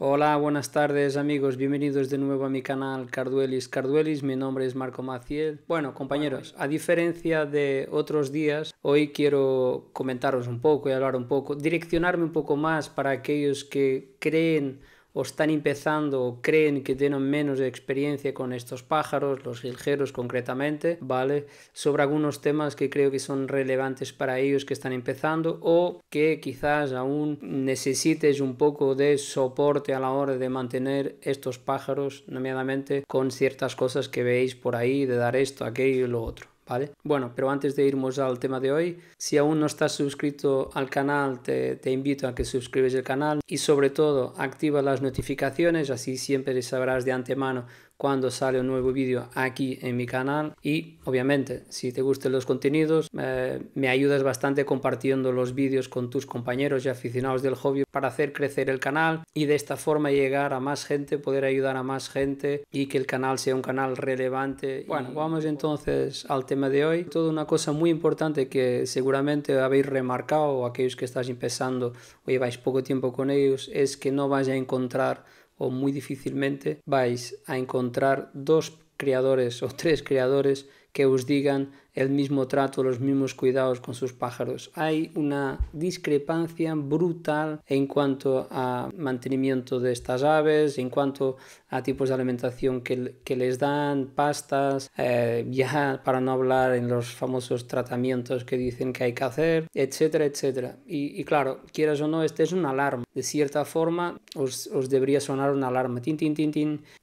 Hola, buenas tardes amigos, bienvenidos de nuevo a mi canal Carduelis Carduelis, mi nombre es Marco Maciel. Bueno, compañeros, a diferencia de otros días, hoy quiero comentaros un poco y hablar un poco, direccionarme un poco más para aquellos que creen o están empezando o creen que tienen menos experiencia con estos pájaros, los giljeros concretamente, ¿vale? Sobre algunos temas que creo que son relevantes para ellos que están empezando o que quizás aún necesites un poco de soporte a la hora de mantener estos pájaros, nominadamente con ciertas cosas que veis por ahí, de dar esto, aquello y lo otro. Bueno, pero antes de irnos al tema de hoy, si aún no estás suscrito al canal, te, invito a que suscribes al canal y sobre todo activa las notificaciones, así siempre sabrás de antemano cuando sale un nuevo vídeo aquí en mi canal y obviamente si te gustan los contenidos eh, me ayudas bastante compartiendo los vídeos con tus compañeros y aficionados del hobby para hacer crecer el canal y de esta forma llegar a más gente, poder ayudar a más gente y que el canal sea un canal relevante. Bueno, vamos entonces al tema de hoy. Toda una cosa muy importante que seguramente habéis remarcado aquellos que estáis empezando o lleváis poco tiempo con ellos es que no vais a encontrar o muy difícilmente vais a encontrar dos creadores o tres creadores que os digan el mismo trato, los mismos cuidados con sus pájaros. Hay una discrepancia brutal en cuanto a mantenimiento de estas aves, en cuanto a tipos de alimentación que, les dan, pastas, eh, ya para no hablar en los famosos tratamientos que dicen que hay que hacer, etcétera, etcétera. Y, claro, quieras o no, este es una alarma. De cierta forma, os, debería sonar una alarma. Tin,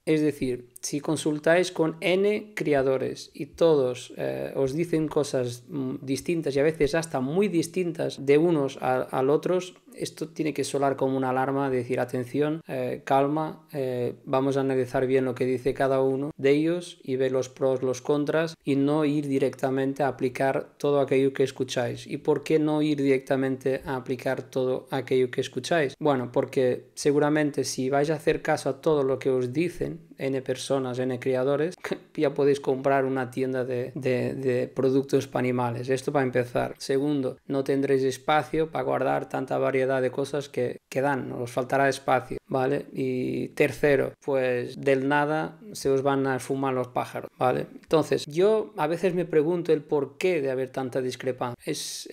Es decir, si consultáis con N criadores y todos eh, os dicen dicen cosas mm, distintas y a veces hasta muy distintas de unos al otros, esto tiene que sonar como una alarma, decir, atención, eh, calma, eh, vamos a analizar bien lo que dice cada uno de ellos y ver los pros, los contras y no ir directamente a aplicar todo aquello que escucháis. ¿Y por qué no ir directamente a aplicar todo aquello que escucháis? Bueno, porque seguramente si vais a hacer caso a todo lo que os dicen, N personas, N creadores, ya podéis comprar una tienda de, productos para animales. Esto va a empezar. Segundo, no tendréis espacio para guardar tanta variedad de cosas que, quedan nos faltará espacio. ¿vale? Y tercero, pues del nada se os van a fumar los pájaros, ¿vale? Entonces, yo a veces me pregunto el por qué de haber tanta discrepancia. Es,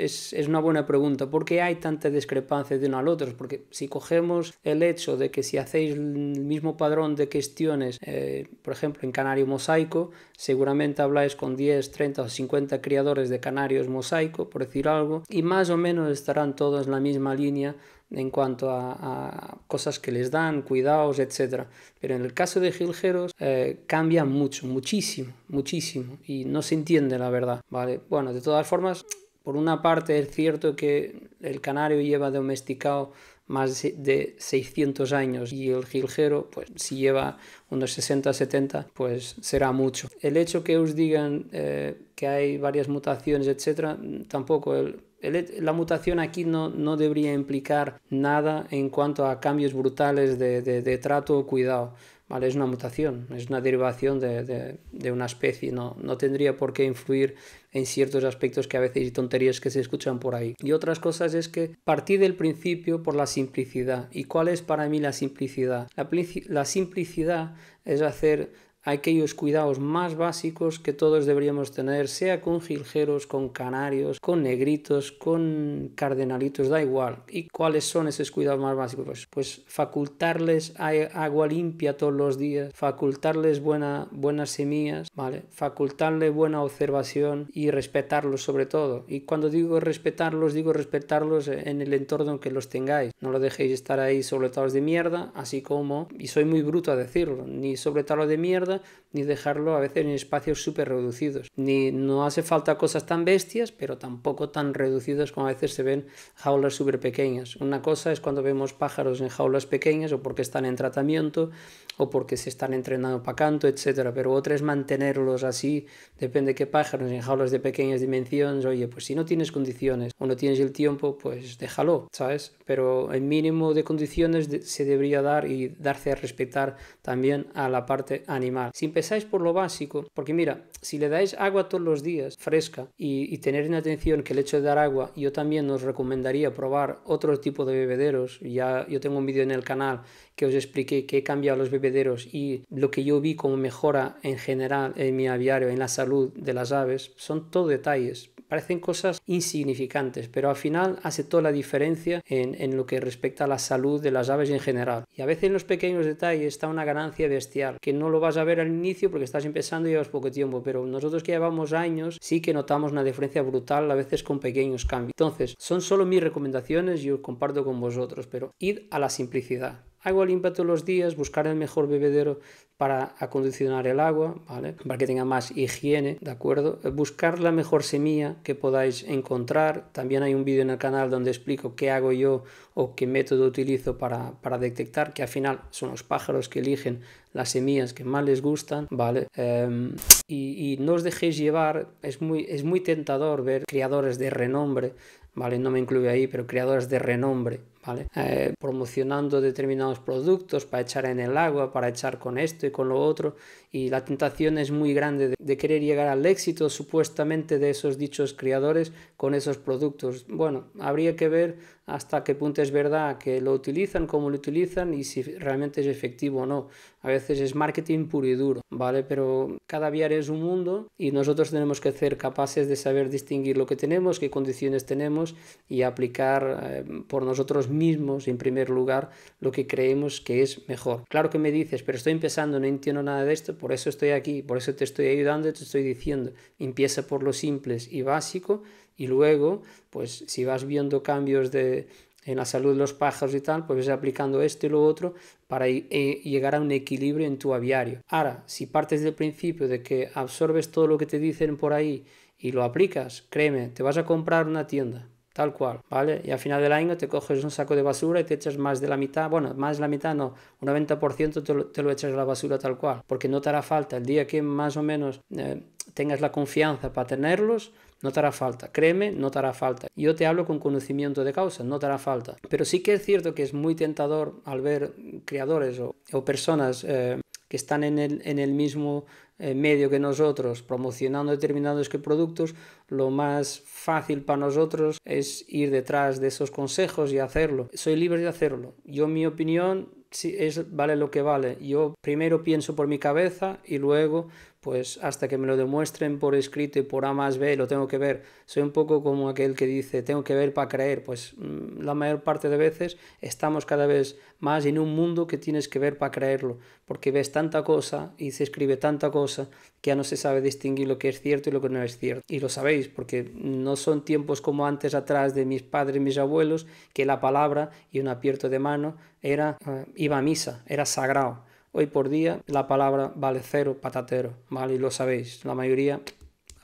una buena pregunta. ¿Por qué hay tanta discrepancia de uno al otro? Porque si cogemos el hecho de que si hacéis el mismo padrón de cuestiones, eh, por ejemplo, en canario mosaico, seguramente habláis con 10, 30 o 50 criadores de canarios mosaico, por decir algo, y más o menos estarán todos en la misma línea en cuanto a, cosas que les dan, cuidados, etc. Pero en el caso de Giljeros eh, cambia mucho, muchísimo, muchísimo, y no se entiende la verdad, ¿vale? Bueno, de todas formas, por una parte es cierto que el canario lleva domesticado más de 600 años y el giljero, pues si lleva unos 60, 70, pues será mucho. El hecho que os digan eh, que hay varias mutaciones, etc., tampoco el la mutación aquí no, no debería implicar nada en cuanto a cambios brutales de, de, trato o cuidado. ¿vale? Es una mutación, es una derivación de, de una especie, no, no tendría por qué influir en ciertos aspectos que a veces y tonterías que se escuchan por ahí. Y otras cosas es que partí del principio por la simplicidad. ¿Y cuál es para mí la simplicidad? La, la simplicidad es hacer aquellos cuidados más básicos que todos deberíamos tener, sea con jiljeros, con canarios, con negritos, con cardenalitos, da igual. ¿Y cuáles son esos cuidados más básicos? Pues, pues facultarles agua limpia todos los días, facultarles buena, buenas semillas, ¿vale? Facultarle buena observación y respetarlos sobre todo. Y cuando digo respetarlos, digo respetarlos en el entorno en que los tengáis. No lo dejéis estar ahí sobre talos de mierda, así como, y soy muy bruto a decirlo, ni sobre talos de mierda, ni dejarlo a veces en espacios súper reducidos. Ni no hace falta cosas tan bestias, pero tampoco tan reducidas como a veces se ven jaulas súper pequeñas. Una cosa es cuando vemos pájaros en jaulas pequeñas o porque están en tratamiento, o porque se están entrenando para canto, etcétera, pero otra es mantenerlos así, depende de qué pájaros, en jaulas de pequeñas dimensiones, oye, pues si no tienes condiciones o no tienes el tiempo, pues déjalo, ¿sabes? Pero el mínimo de condiciones se debería dar y darse a respetar también a la parte animal. Si empezáis por lo básico, porque mira, si le dais agua todos los días, fresca, y, y tener en atención que el hecho de dar agua, yo también os recomendaría probar otro tipo de bebederos, ya yo tengo un vídeo en el canal que os expliqué que he cambiado los bebederos y lo que yo vi como mejora en general en mi aviario, en la salud de las aves, son todo detalles. Parecen cosas insignificantes, pero al final hace toda la diferencia en, lo que respecta a la salud de las aves en general. Y a veces en los pequeños detalles está una ganancia bestial, que no lo vas a ver al inicio porque estás empezando y llevas poco tiempo, pero nosotros que llevamos años sí que notamos una diferencia brutal a veces con pequeños cambios. Entonces, son solo mis recomendaciones, y os comparto con vosotros, pero id a la simplicidad agua limpia todos los días, buscar el mejor bebedero para acondicionar el agua, ¿vale? Para que tenga más higiene, ¿de acuerdo? Buscar la mejor semilla que podáis encontrar. También hay un vídeo en el canal donde explico qué hago yo o qué método utilizo para, detectar, que al final son los pájaros que eligen las semillas que más les gustan, ¿vale? Em, y, no os dejéis llevar, es muy, es muy tentador ver criadores de renombre, ¿vale? No me incluyo ahí, pero criadores de renombre ¿vale? Eh, promocionando determinados productos para echar en el agua, para echar con esto y con lo otro, y la tentación es muy grande de, querer llegar al éxito supuestamente de esos dichos criadores con esos productos. Bueno, habría que ver hasta qué punto es verdad que lo utilizan, cómo lo utilizan y si realmente es efectivo o no. A veces es marketing puro y duro, ¿vale? Pero cada VR es un mundo y nosotros tenemos que ser capaces de saber distinguir lo que tenemos, qué condiciones tenemos y aplicar eh, por nosotros mismos, en primer lugar, lo que creemos que es mejor. Claro que me dices, pero estoy empezando, no entiendo nada de esto, por eso estoy aquí, por eso te estoy ayudando, te estoy diciendo, empieza por lo simples y básico y luego, pues si vas viendo cambios de, en la salud de los pájaros y tal, pues vas aplicando esto y lo otro para eh, llegar a un equilibrio en tu aviario. Ahora, si partes del principio de que absorbes todo lo que te dicen por ahí y lo aplicas, créeme, te vas a comprar una tienda. Tal cual, ¿vale? Y al final del año te coges un saco de basura y te echas más de la mitad, bueno, más de la mitad no, un 90% te lo, echas a la basura tal cual, porque no te hará falta. El día que más o menos eh, tengas la confianza para tenerlos, no te hará falta, créeme, no te hará falta. Yo te hablo con conocimiento de causa, no te hará falta. Pero sí que es cierto que es muy tentador al ver creadores o, personas eh, que están en el, mismo eh, medio que nosotros promocionando determinados que productos, lo más fácil para nosotros es ir detrás de esos consejos y hacerlo. Soy libre de hacerlo. Yo mi opinión si es vale lo que vale. Yo primero pienso por mi cabeza y luego, pues hasta que me lo demuestren por escrito y por A más B, lo tengo que ver. Soy un poco como aquel que dice, tengo que ver para creer. Pues mm, la mayor parte de veces estamos cada vez más en un mundo que tienes que ver para creerlo, porque ves tanta cosa y se escribe tanta cosa que ya no se sabe distinguir lo que es cierto y lo que no es cierto. Y lo sabéis, porque no son tiempos como antes atrás de mis padres y mis abuelos, que la palabra y un apierto de mano era eh, iba a misa, era sagrado. Hoy por día la palabra vale cero patatero, ¿vale? Y lo sabéis, la mayoría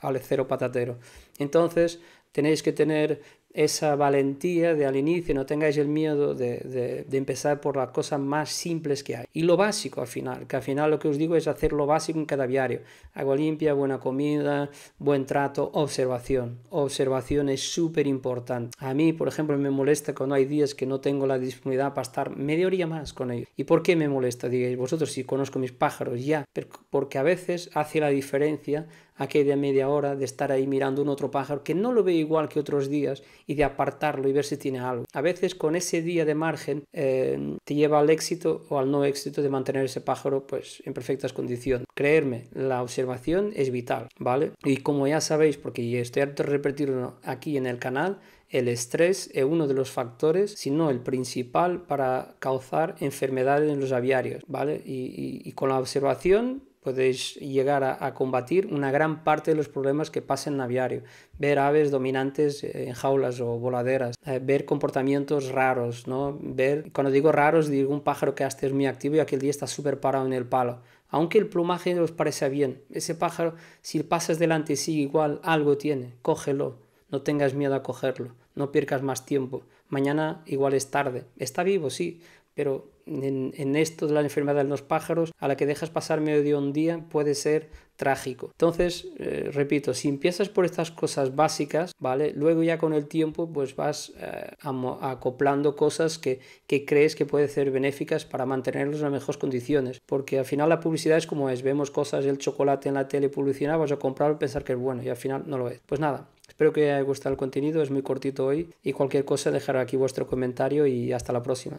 vale cero patatero. Entonces tenéis que tener esa valentía de al inicio, no tengáis el miedo de, de, empezar por las cosas más simples que hay. Y lo básico al final, que al final lo que os digo es hacer lo básico en cada diario. Agua limpia, buena comida, buen trato, observación. Observación es súper importante. A mí, por ejemplo, me molesta cuando hay días que no tengo la disponibilidad para estar media hora más con ellos. ¿Y por qué me molesta? Digáis vosotros, si conozco mis pájaros ya, porque a veces hace la diferencia aquella media hora de estar ahí mirando un otro pájaro que no lo ve igual que otros días y de apartarlo y ver si tiene algo. A veces con ese día de margen eh, te lleva al éxito o al no éxito de mantener ese pájaro pues en perfectas condiciones. Creerme, la observación es vital, ¿vale? Y como ya sabéis, porque estoy harto de repetirlo aquí en el canal, el estrés es uno de los factores, si no el principal, para causar enfermedades en los aviarios, ¿vale? y con la observación podéis llegar a, combatir una gran parte de los problemas que pasan en aviario. Ver aves dominantes en jaulas o voladeras, eh, ver comportamientos raros, ¿no? Ver, cuando digo raros, digo un pájaro que hasta es muy activo y aquel día está súper parado en el palo. Aunque el plumaje os parece bien, ese pájaro, si pasas delante y sigue igual, algo tiene, cógelo, no tengas miedo a cogerlo, no pierdas más tiempo. Mañana igual es tarde. Está vivo, sí, pero en, esto de la enfermedad de los pájaros, a la que dejas pasar medio de un día, puede ser trágico. Entonces, eh, repito, si empiezas por estas cosas básicas, ¿vale? Luego ya con el tiempo, pues vas eh, acoplando cosas que, crees que pueden ser benéficas para mantenerlos en las mejores condiciones. Porque al final la publicidad es como es, vemos cosas, del chocolate en la tele publicidad, vas a comprarlo y pensar que es bueno y al final no lo es. Pues nada, Espero que haya gustado el contenido, es muy cortito hoy y cualquier cosa dejar aquí vuestro comentario y hasta la próxima.